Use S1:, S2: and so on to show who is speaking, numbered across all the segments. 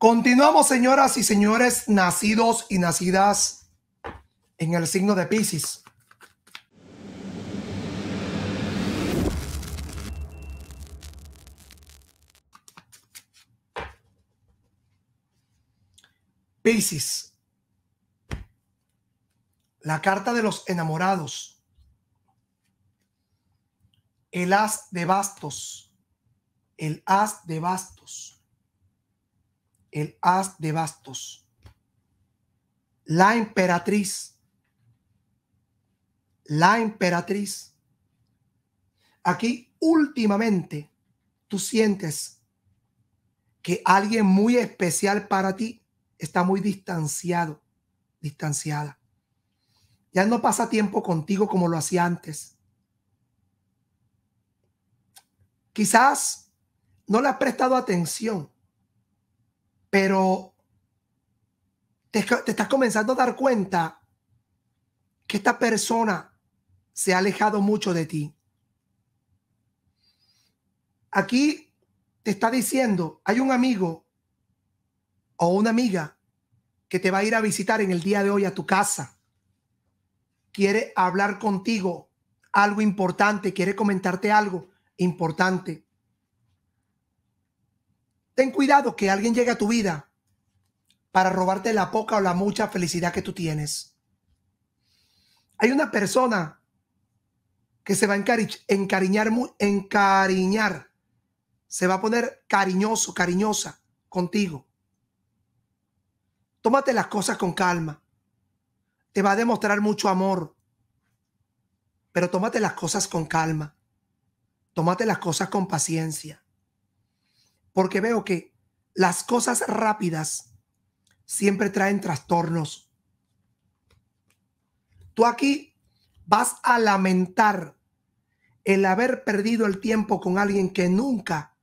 S1: Continuamos, señoras y señores, nacidos y nacidas en el signo de Pisces. Pisces, la carta de los enamorados, el haz de bastos, el haz de bastos el haz de bastos, la emperatriz, la emperatriz. Aquí últimamente tú sientes que alguien muy especial para ti está muy distanciado, distanciada. Ya no pasa tiempo contigo como lo hacía antes. Quizás no le has prestado atención pero te, estás comenzando a dar cuenta que esta persona se ha alejado mucho de ti. Aquí te está diciendo, hay un amigo o una amiga que te va a ir a visitar en el día de hoy a tu casa. Quiere hablar contigo algo importante, quiere comentarte algo importante. Ten cuidado que alguien llegue a tu vida para robarte la poca o la mucha felicidad que tú tienes. Hay una persona que se va a encariñar, encariñar, se va a poner cariñoso, cariñosa contigo. Tómate las cosas con calma. Te va a demostrar mucho amor, pero tómate las cosas con calma. Tómate las cosas con paciencia porque veo que las cosas rápidas siempre traen trastornos. Tú aquí vas a lamentar el haber perdido el tiempo con alguien que nunca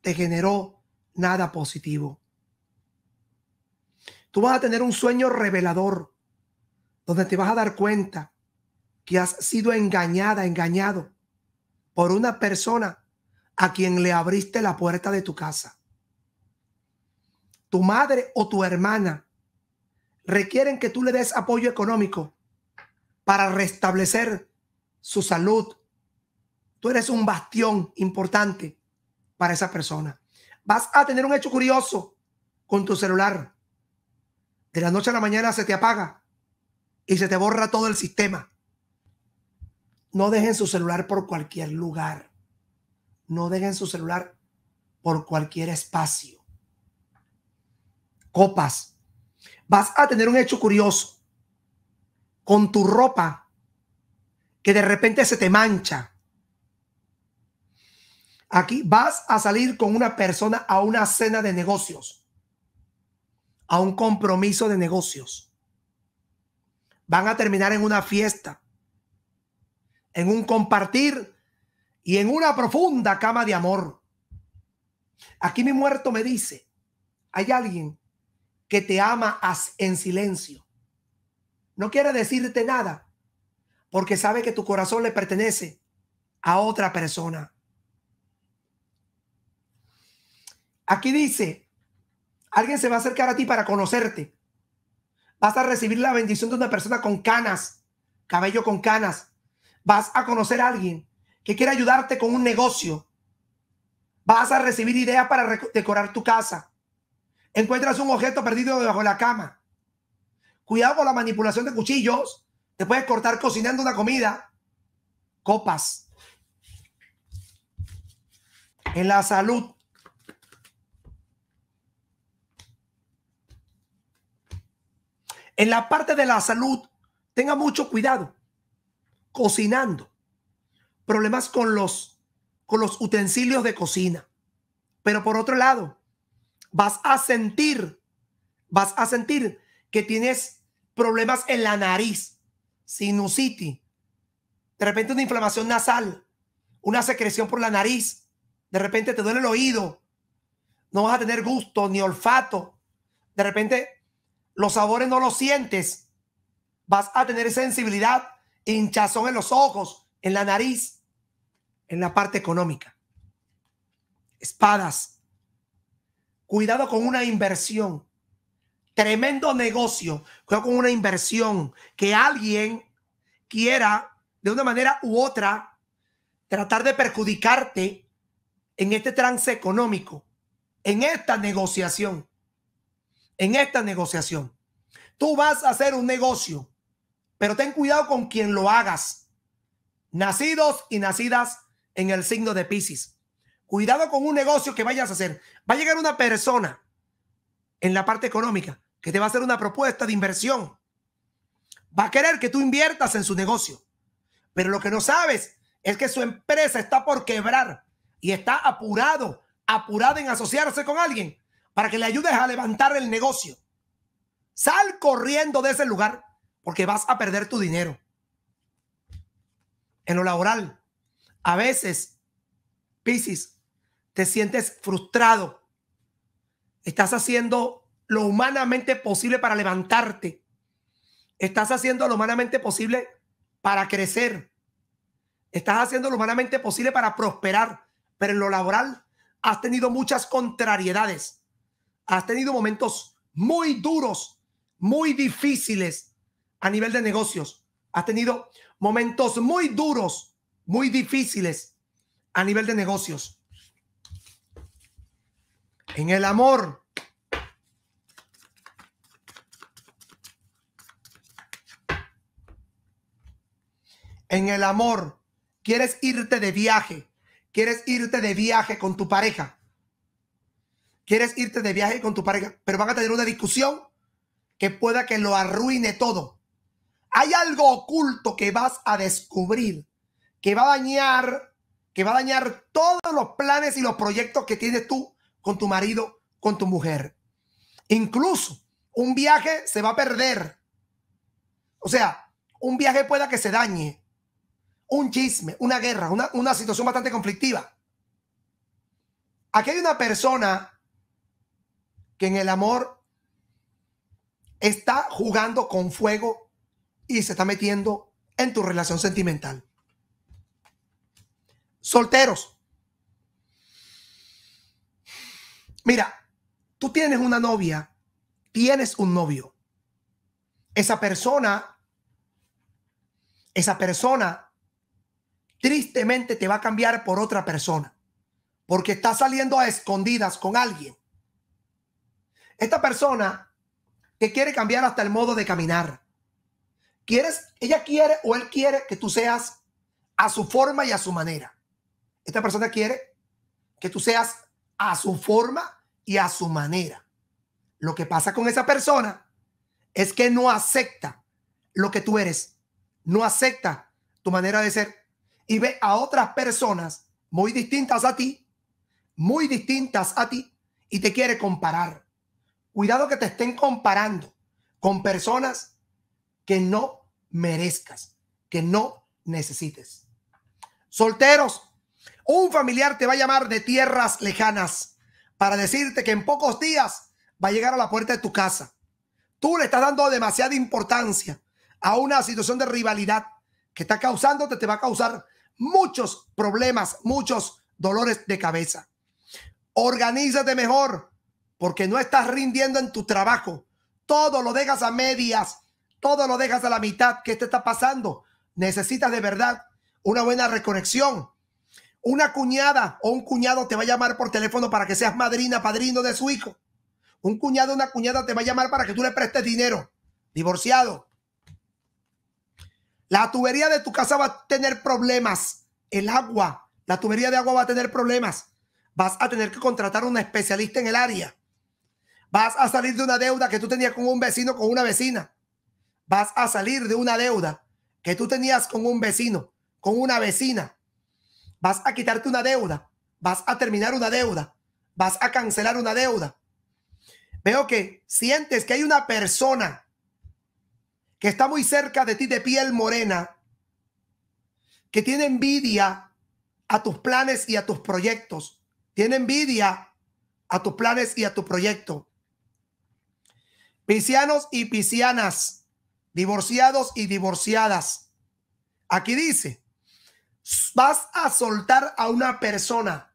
S1: te generó nada positivo. Tú vas a tener un sueño revelador donde te vas a dar cuenta que has sido engañada, engañado por una persona a quien le abriste la puerta de tu casa. Tu madre o tu hermana requieren que tú le des apoyo económico para restablecer su salud. Tú eres un bastión importante para esa persona. Vas a tener un hecho curioso con tu celular. De la noche a la mañana se te apaga y se te borra todo el sistema. No dejen su celular por cualquier lugar no dejen su celular por cualquier espacio. Copas. Vas a tener un hecho curioso con tu ropa que de repente se te mancha. Aquí vas a salir con una persona a una cena de negocios, a un compromiso de negocios. Van a terminar en una fiesta, en un compartir y en una profunda cama de amor. Aquí mi muerto me dice, hay alguien que te ama en silencio. No quiere decirte nada porque sabe que tu corazón le pertenece a otra persona. Aquí dice, alguien se va a acercar a ti para conocerte. Vas a recibir la bendición de una persona con canas, cabello con canas. Vas a conocer a alguien que quiere ayudarte con un negocio. Vas a recibir ideas para decorar tu casa. Encuentras un objeto perdido debajo de la cama. Cuidado con la manipulación de cuchillos. Te puedes cortar cocinando una comida. Copas. En la salud. En la parte de la salud, tenga mucho cuidado. Cocinando problemas con los, con los utensilios de cocina. Pero por otro lado, vas a sentir, vas a sentir que tienes problemas en la nariz, sinusitis, de repente una inflamación nasal, una secreción por la nariz, de repente te duele el oído, no vas a tener gusto ni olfato, de repente los sabores no los sientes, vas a tener sensibilidad, hinchazón en los ojos, en la nariz, en la parte económica. Espadas. Cuidado con una inversión. Tremendo negocio. Cuidado con una inversión que alguien quiera, de una manera u otra, tratar de perjudicarte en este trance económico, en esta negociación. En esta negociación. Tú vas a hacer un negocio, pero ten cuidado con quien lo hagas. Nacidos y nacidas en el signo de Pisces. Cuidado con un negocio que vayas a hacer. Va a llegar una persona en la parte económica que te va a hacer una propuesta de inversión. Va a querer que tú inviertas en su negocio. Pero lo que no sabes es que su empresa está por quebrar y está apurado, apurado en asociarse con alguien para que le ayudes a levantar el negocio. Sal corriendo de ese lugar porque vas a perder tu dinero. En lo laboral, a veces, Piscis, te sientes frustrado. Estás haciendo lo humanamente posible para levantarte. Estás haciendo lo humanamente posible para crecer. Estás haciendo lo humanamente posible para prosperar. Pero en lo laboral has tenido muchas contrariedades. Has tenido momentos muy duros, muy difíciles a nivel de negocios. Has tenido momentos muy duros muy difíciles a nivel de negocios. En el amor. En el amor. Quieres irte de viaje. Quieres irte de viaje con tu pareja. Quieres irte de viaje con tu pareja. Pero van a tener una discusión que pueda que lo arruine todo. Hay algo oculto que vas a descubrir que va a dañar, que va a dañar todos los planes y los proyectos que tienes tú con tu marido, con tu mujer. Incluso un viaje se va a perder. O sea, un viaje pueda que se dañe. Un chisme, una guerra, una, una situación bastante conflictiva. Aquí hay una persona que en el amor está jugando con fuego y se está metiendo en tu relación sentimental solteros. Mira, tú tienes una novia, tienes un novio. Esa persona, esa persona tristemente te va a cambiar por otra persona, porque está saliendo a escondidas con alguien. Esta persona que quiere cambiar hasta el modo de caminar. Quieres, ella quiere o él quiere que tú seas a su forma y a su manera. Esta persona quiere que tú seas a su forma y a su manera. Lo que pasa con esa persona es que no acepta lo que tú eres, no acepta tu manera de ser y ve a otras personas muy distintas a ti, muy distintas a ti y te quiere comparar. Cuidado que te estén comparando con personas que no merezcas, que no necesites. Solteros, un familiar te va a llamar de tierras lejanas para decirte que en pocos días va a llegar a la puerta de tu casa. Tú le estás dando demasiada importancia a una situación de rivalidad que está causándote, te va a causar muchos problemas, muchos dolores de cabeza. Organízate mejor porque no estás rindiendo en tu trabajo. Todo lo dejas a medias, todo lo dejas a la mitad. ¿Qué te está pasando? Necesitas de verdad una buena reconexión una cuñada o un cuñado te va a llamar por teléfono para que seas madrina, padrino de su hijo. Un cuñado o una cuñada te va a llamar para que tú le prestes dinero. Divorciado. La tubería de tu casa va a tener problemas. El agua, la tubería de agua va a tener problemas. Vas a tener que contratar a un especialista en el área. Vas a salir de una deuda que tú tenías con un vecino, con una vecina. Vas a salir de una deuda que tú tenías con un vecino, con una vecina vas a quitarte una deuda, vas a terminar una deuda, vas a cancelar una deuda. Veo que sientes que hay una persona que está muy cerca de ti de piel morena, que tiene envidia a tus planes y a tus proyectos. Tiene envidia a tus planes y a tu proyecto. Piscianos y piscianas, divorciados y divorciadas. Aquí dice, vas a soltar a una persona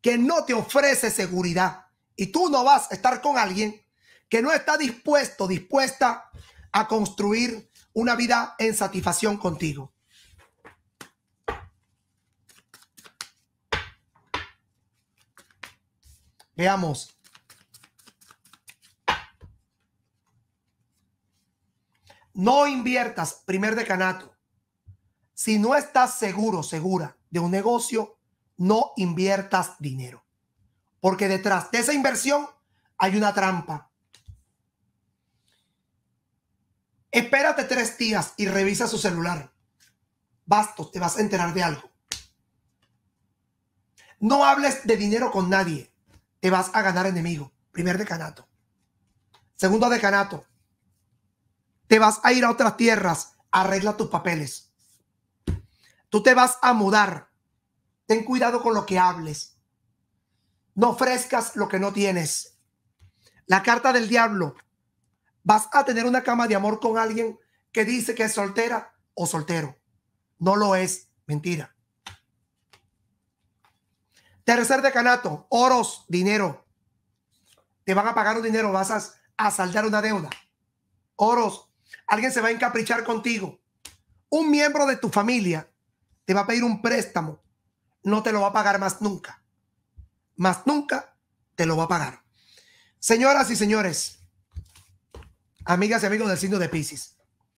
S1: que no te ofrece seguridad y tú no vas a estar con alguien que no está dispuesto, dispuesta a construir una vida en satisfacción contigo. Veamos. No inviertas, primer decanato. Si no estás seguro, segura de un negocio, no inviertas dinero. Porque detrás de esa inversión hay una trampa. Espérate tres días y revisa su celular. Bastos, te vas a enterar de algo. No hables de dinero con nadie. Te vas a ganar enemigo. Primer decanato. Segundo decanato. Te vas a ir a otras tierras. Arregla tus papeles. Tú te vas a mudar. Ten cuidado con lo que hables. No ofrezcas lo que no tienes. La carta del diablo. Vas a tener una cama de amor con alguien que dice que es soltera o soltero. No lo es. Mentira. Tercer decanato. Oros, dinero. Te van a pagar un dinero. Vas a, a saldar una deuda. Oros. Alguien se va a encaprichar contigo. Un miembro de tu familia te va a pedir un préstamo, no te lo va a pagar más nunca. Más nunca te lo va a pagar. Señoras y señores, amigas y amigos del signo de Pisces,